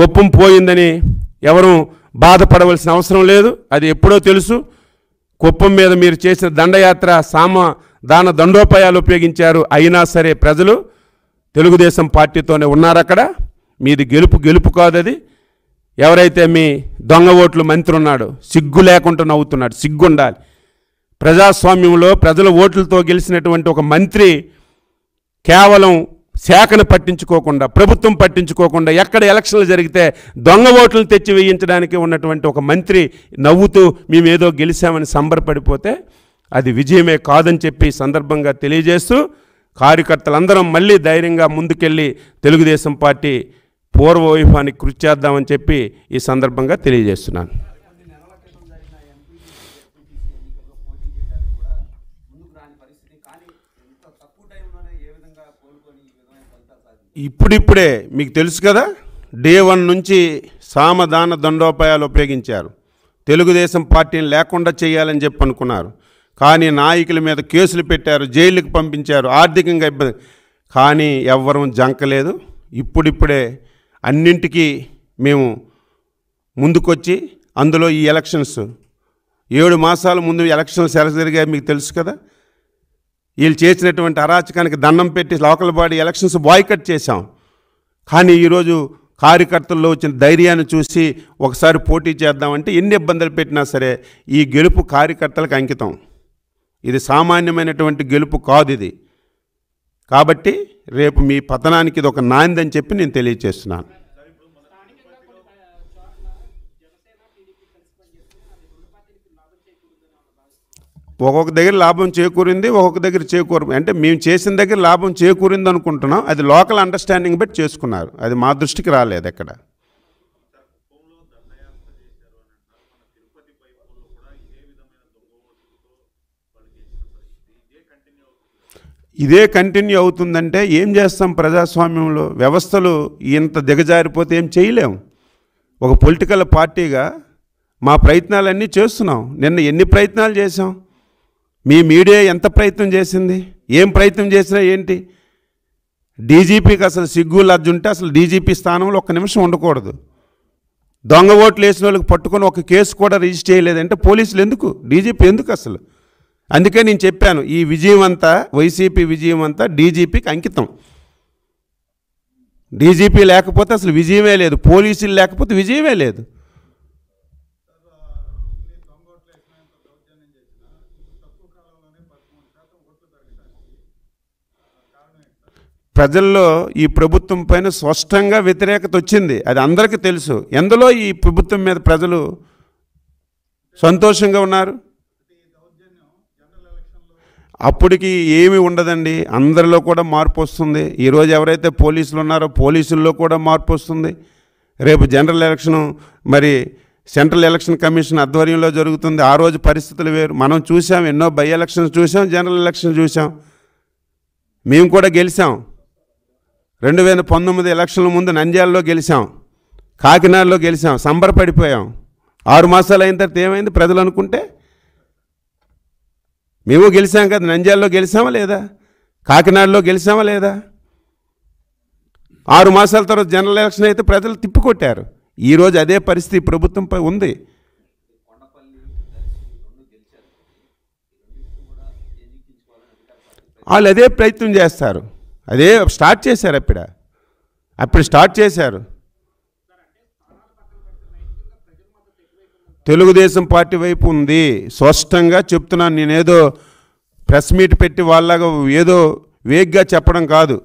కొప్పం పోయిందని ఎవరు బాధపడవలసిన అవసరం లేదు అది ఎప్పుడో తెలుసు కుప్పం మీద మీరు చేసిన దండయాత్ర సామ దాన దండోపాయాలు ఉపయోగించారు అయినా సరే ప్రజలు తెలుగుదేశం పార్టీతోనే ఉన్నారు అక్కడ మీది గెలుపు గెలుపు కాదది ఎవరైతే మీ దొంగ ఓట్లు మంత్రి ఉన్నాడు సిగ్గు లేకుండా నవ్వుతున్నాడు సిగ్గు ఉండాలి ప్రజాస్వామ్యంలో ప్రజల ఓట్లతో గెలిచినటువంటి ఒక మంత్రి కేవలం శాఖను పట్టించుకోకుండా ప్రభుత్వం పట్టించుకోకుండా ఎక్కడ ఎలక్షన్లు జరిగితే దొంగ ఓట్లు తెచ్చి వేయించడానికి ఉన్నటువంటి ఒక మంత్రి నవ్వుతూ మేమేదో గెలిచామని సంబరపడిపోతే అది విజయమే కాదని చెప్పి సందర్భంగా తెలియజేస్తూ కార్యకర్తలందరం మళ్ళీ ధైర్యంగా ముందుకెళ్ళి తెలుగుదేశం పార్టీ పూర్వ వైభవానికి కృషి చేద్దామని చెప్పి ఈ సందర్భంగా తెలియజేస్తున్నాను ఇప్పుడిప్పుడే మీకు తెలుసు కదా డే వన్ నుంచి సామధాన దండోపాయాలు ఉపయోగించారు తెలుగుదేశం పార్టీని లేకుండా చేయాలని చెప్పి అనుకున్నారు కానీ నాయకుల మీద కేసులు పెట్టారు జైలుకి పంపించారు ఆర్థికంగా ఇబ్బంది కానీ ఎవ్వరూ జంకలేదు ఇప్పుడిప్పుడే అన్నింటికీ మేము ముందుకొచ్చి అందులో ఈ ఎలక్షన్స్ ఏడు మాసాల ముందు ఎలక్షన్స్ ఎలా జరిగాయి మీకు తెలుసు కదా వీళ్ళు చేసినటువంటి అరాచకానికి దండం పెట్టి లోకల్ బాడీ ఎలక్షన్స్ బాయ్కట్ చేశాం కానీ ఈరోజు కార్యకర్తల్లో వచ్చిన ధైర్యాన్ని చూసి ఒకసారి పోటీ చేద్దామంటే ఎన్ని ఇబ్బందులు పెట్టినా సరే ఈ గెలుపు కార్యకర్తలకు అంకితం ఇది సామాన్యమైనటువంటి గెలుపు కాదు ఇది కాబట్టి రేపు మీ పతనానికి ఇది ఒక నాంది అని చెప్పి నేను తెలియజేస్తున్నాను ఒక్కొక్క దగ్గర లాభం చేకూరింది ఒక్కొక్క దగ్గర చేకూరు అంటే మేము చేసిన దగ్గర లాభం చేకూరింది అనుకుంటున్నాం అది లోకల్ అండర్స్టాండింగ్ బట్టి చేసుకున్నారు అది మా దృష్టికి రాలేదు ఎక్కడ ఇదే కంటిన్యూ అవుతుందంటే ఏం చేస్తాం ప్రజాస్వామ్యంలో వ్యవస్థలు ఇంత దిగజారిపోతే ఏం చేయలేము ఒక పొలిటికల్ పార్టీగా మా ప్రయత్నాలన్నీ చేస్తున్నాం నిన్న ఎన్ని ప్రయత్నాలు చేసాం మీ మీడియా ఎంత ప్రయత్నం చేసింది ఏం ప్రయత్నం చేసినా ఏంటి డీజీపీకి అసలు సిగ్గు లజ్జుంటే అసలు డీజీపీ స్థానంలో ఒక్క నిమిషం ఉండకూడదు దొంగ ఓట్లు వేసిన వాళ్ళకి పట్టుకొని ఒక కేసు కూడా రిజిస్టర్ చేయలేదంటే పోలీసులు ఎందుకు డీజీపీ ఎందుకు అసలు అందుకే నేను చెప్పాను ఈ విజయం అంతా వైసీపీ విజయం అంతా డీజీపీకి అంకితం డీజీపీ లేకపోతే అసలు విజయమే లేదు పోలీసులు లేకపోతే విజయమే లేదు ప్రజల్లో ఈ ప్రభుత్వం పైన స్పష్టంగా వ్యతిరేకత వచ్చింది అది అందరికీ తెలుసు ఎందులో ఈ ప్రభుత్వం మీద ప్రజలు సంతోషంగా ఉన్నారు అప్పటికి ఏమి ఉండదండి అందరిలో కూడా మార్పు వస్తుంది ఈరోజు ఎవరైతే పోలీసులు ఉన్నారో పోలీసుల్లో కూడా మార్పు వస్తుంది రేపు జనరల్ ఎలక్షన్ మరి సెంట్రల్ ఎలక్షన్ కమిషన్ ఆధ్వర్యంలో జరుగుతుంది ఆ రోజు పరిస్థితులు వేరు మనం చూసాం ఎన్నో బై ఎలక్షన్స్ చూసాం జనరల్ ఎలక్షన్ చూసాం మేము కూడా గెలిచాం రెండు వేల పంతొమ్మిది ఎలక్షన్ల ముందు నంద్యాలలో గెలిచాం కాకినాడలో గెలిచాం సంబరపడిపోయాం ఆరు మాసాలు అయిన తర్వాత ఏమైంది ప్రజలు అనుకుంటే మేము గెలిచాం కదా నంద్యాలలో గెలిచామా లేదా కాకినాడలో గెలిచామా లేదా ఆరు మాసాల తర్వాత జనరల్ ఎలక్షన్ అయితే ప్రజలు తిప్పికొట్టారు ఈరోజు అదే పరిస్థితి ప్రభుత్వంపై ఉంది వాళ్ళు అదే ప్రయత్నం చేస్తారు అదే స్టార్ట్ చేశారు అప్పుడ అప్పుడు స్టార్ట్ చేశారు తెలుగుదేశం పార్టీ వైపు ఉంది స్పష్టంగా చెప్తున్నాను నేనేదో ప్రెస్ మీట్ పెట్టి వాళ్ళగా ఏదో వేగ్గా చెప్పడం కాదు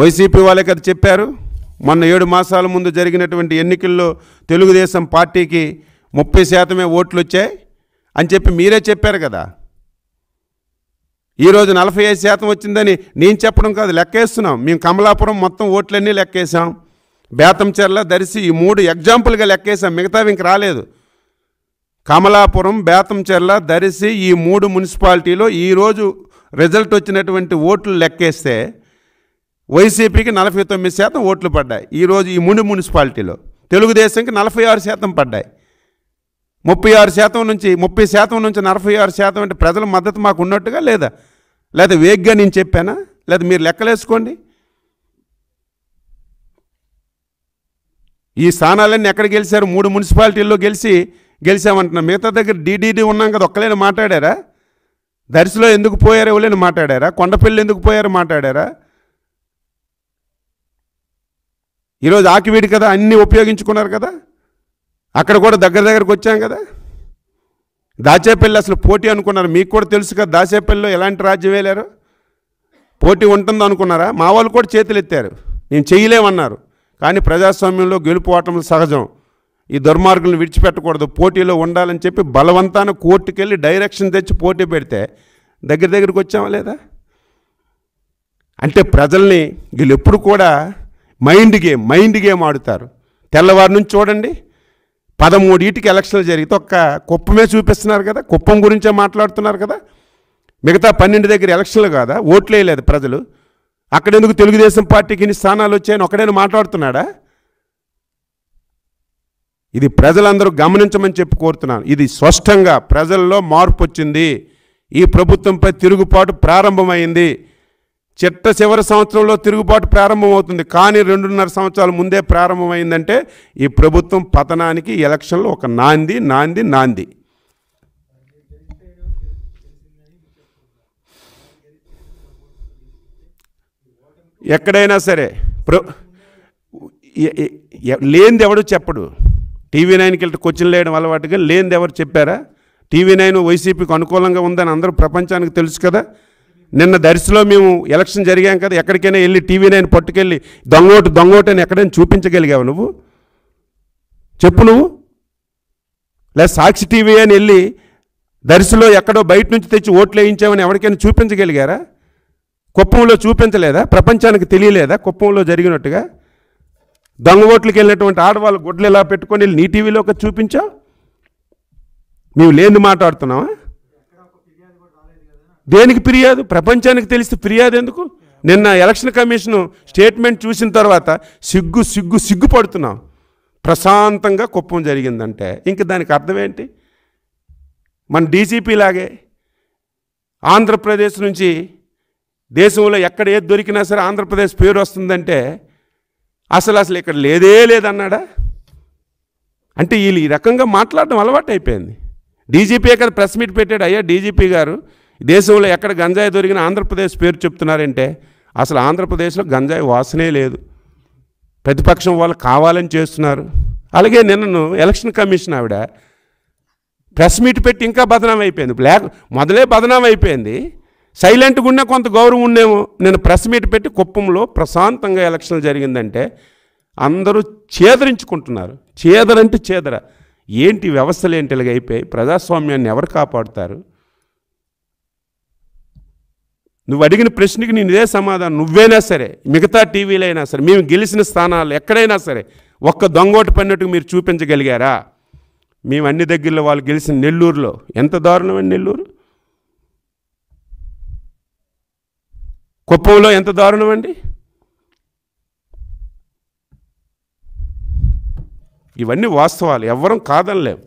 వైసీపీ వాళ్ళే కదా చెప్పారు మొన్న ఏడు మాసాల ముందు జరిగినటువంటి ఎన్నికల్లో తెలుగుదేశం పార్టీకి ముప్పై శాతమే ఓట్లు వచ్చాయి అని చెప్పి మీరే చెప్పారు కదా ఈరోజు నలభై ఐదు శాతం వచ్చిందని నేను చెప్పడం కాదు లెక్కేస్తున్నాం మేము కమలాపురం మొత్తం ఓట్లన్నీ లెక్కేసాం బేతంచెర్ల దర్శి ఈ మూడు ఎగ్జాంపుల్గా లెక్కేసాం మిగతావి ఇంక రాలేదు కమలాపురం బేతంచెర్ల దర్శి ఈ మూడు మున్సిపాలిటీలో ఈరోజు రిజల్ట్ వచ్చినటువంటి ఓట్లు లెక్కేస్తే వైసీపీకి నలభై తొమ్మిది శాతం ఓట్లు పడ్డాయి ఈరోజు ఈ మూడు మున్సిపాలిటీలో తెలుగుదేశంకి నలభై ఆరు శాతం పడ్డాయి ముప్పై ఆరు శాతం నుంచి ముప్పై శాతం నుంచి నలభై ఆరు శాతం అంటే ప్రజల మద్దతు మాకు ఉన్నట్టుగా లేదా లేదా వేగ్గా నేను చెప్పానా లేదా మీరు లెక్కలేసుకోండి ఈ స్థానాలన్నీ ఎక్కడ గెలిచారు మూడు మున్సిపాలిటీల్లో గెలిచి గెలిచామంటున్నా మిగతా దగ్గర డీడీడీ ఉన్నాం కదా ఒక్కలేని మాట్లాడారా దర్శిలో ఎందుకు పోయారు ఎవలేని మాట్లాడారా కొండపల్లి ఎందుకు పోయారు మాట్లాడారా ఈరోజు ఆకివీడి కదా అన్నీ ఉపయోగించుకున్నారు కదా అక్కడ కూడా దగ్గర దగ్గరకు వచ్చాం కదా దాచేపల్లి అసలు పోటీ అనుకున్నారు మీకు కూడా తెలుసు కదా దాచేపల్లిలో ఎలాంటి రాజ్యం వేయలేరు పోటీ ఉంటుంది అనుకున్నారా మా వాళ్ళు కూడా చేతులు ఎత్తారు నేను చేయలేమన్నారు కానీ ప్రజాస్వామ్యంలో గెలుపు ఓటములు సహజం ఈ దుర్మార్గులను విడిచిపెట్టకూడదు పోటీలో ఉండాలని చెప్పి బలవంతాన కోర్టుకు వెళ్ళి డైరెక్షన్ తెచ్చి పోటీ పెడితే దగ్గర దగ్గరికి వచ్చామా లేదా అంటే ప్రజల్ని వీళ్ళు ఎప్పుడు కూడా మైండ్ గేమ్ మైండ్ గేమ్ ఆడుతారు తెల్లవారి నుంచి చూడండి పదమూడింటికి ఎలక్షన్లు జరిగితే ఒక్క కుప్పమే చూపిస్తున్నారు కదా కుప్పం గురించే మాట్లాడుతున్నారు కదా మిగతా పన్నెండు దగ్గర ఎలక్షన్లు కాదా ఓట్లు వేయలేదు ప్రజలు అక్కడెందుకు తెలుగుదేశం పార్టీకి ఇన్ని స్థానాలు వచ్చాయని ఒకడైనా మాట్లాడుతున్నాడా ఇది ప్రజలందరూ గమనించమని చెప్పి కోరుతున్నాను ఇది స్పష్టంగా ప్రజల్లో మార్పు వచ్చింది ఈ ప్రభుత్వంపై తిరుగుబాటు ప్రారంభమైంది చిట్ట చివరి సంవత్సరంలో తిరుగుబాటు ప్రారంభమవుతుంది కానీ రెండున్నర సంవత్సరాల ముందే ప్రారంభమైందంటే ఈ ప్రభుత్వం పతనానికి ఎలక్షన్లో ఒక నాంది నాంది నాంది ఎక్కడైనా సరే ప్ర లేనిది ఎవడు చెప్పడు టీవీ నైన్కి వెళ్తే క్వశ్చన్ లేయడం అలవాటుగా లేనిది ఎవరు చెప్పారా టీవీ నైన్ వైసీపీకి అనుకూలంగా ఉందని అందరూ ప్రపంచానికి తెలుసు కదా నిన్న దర్శిలో మేము ఎలక్షన్ జరిగాం కదా ఎక్కడికైనా వెళ్ళి టీవీ నైన్ పట్టుకెళ్ళి దొంగోటు దొంగోటు అని ఎక్కడైనా చూపించగలిగావు నువ్వు చెప్పు నువ్వు లేదా సాక్షి టీవీ అని వెళ్ళి దర్శిలో ఎక్కడో బయట నుంచి తెచ్చి ఓట్లు వేయించామని ఎవరికైనా చూపించగలిగారా కుప్పంలో చూపించలేదా ప్రపంచానికి తెలియలేదా కుప్పంలో జరిగినట్టుగా దొంగ ఓట్లకి వెళ్ళినటువంటి ఆడవాళ్ళు గుడ్లు ఇలా పెట్టుకొని వెళ్ళి నీ టీవీలో ఒక చూపించావు మేము లేని మాట్లాడుతున్నావా దేనికి ఫిర్యాదు ప్రపంచానికి తెలిస్తే ఫిర్యాదు ఎందుకు నిన్న ఎలక్షన్ కమిషన్ స్టేట్మెంట్ చూసిన తర్వాత సిగ్గు సిగ్గు సిగ్గుపడుతున్నాం ప్రశాంతంగా కుప్పం జరిగిందంటే ఇంక దానికి అర్థం ఏంటి మన డీజీపీ లాగే ఆంధ్రప్రదేశ్ నుంచి దేశంలో ఎక్కడ ఏది దొరికినా సరే ఆంధ్రప్రదేశ్ పేరు వస్తుందంటే అసలు అసలు ఇక్కడ లేదే లేదన్నాడా అంటే వీళ్ళు ఈ రకంగా మాట్లాడడం అలవాటు అయిపోయింది డీజీపీ అక్కడ ప్రెస్ మీట్ పెట్టాడు అయ్యా డీజీపీ గారు దేశంలో ఎక్కడ గంజాయి దొరికిన ఆంధ్రప్రదేశ్ పేరు చెప్తున్నారంటే అసలు ఆంధ్రప్రదేశ్లో గంజాయి వాసనే లేదు ప్రతిపక్షం వాళ్ళు కావాలని చేస్తున్నారు అలాగే నిన్నను ఎలక్షన్ కమిషన్ ఆవిడ ప్రెస్ మీట్ పెట్టి ఇంకా బదనాం అయిపోయింది లేక మొదలే బదనాం అయిపోయింది సైలెంట్గా ఉన్న కొంత గౌరవం ఉండేమో నేను ప్రెస్ మీట్ పెట్టి కుప్పంలో ప్రశాంతంగా ఎలక్షన్లు జరిగిందంటే అందరూ చేదరించుకుంటున్నారు చేదరంటే చేదర ఏంటి వ్యవస్థలు ఏంటి అయిపోయాయి ప్రజాస్వామ్యాన్ని ఎవరు కాపాడుతారు నువ్వు అడిగిన ప్రశ్నకి నేను ఇదే సమాధానం నువ్వైనా సరే మిగతా అయినా సరే మేము గెలిచిన స్థానాలు ఎక్కడైనా సరే ఒక్క దొంగోటి పన్నట్టుకు మీరు చూపించగలిగారా మేము అన్ని దగ్గరలో వాళ్ళు గెలిచిన నెల్లూరులో ఎంత దారుణమైన నెల్లూరు కుప్పంలో ఎంత దారుణం అండి ఇవన్నీ వాస్తవాలు ఎవ్వరం కాదనలేం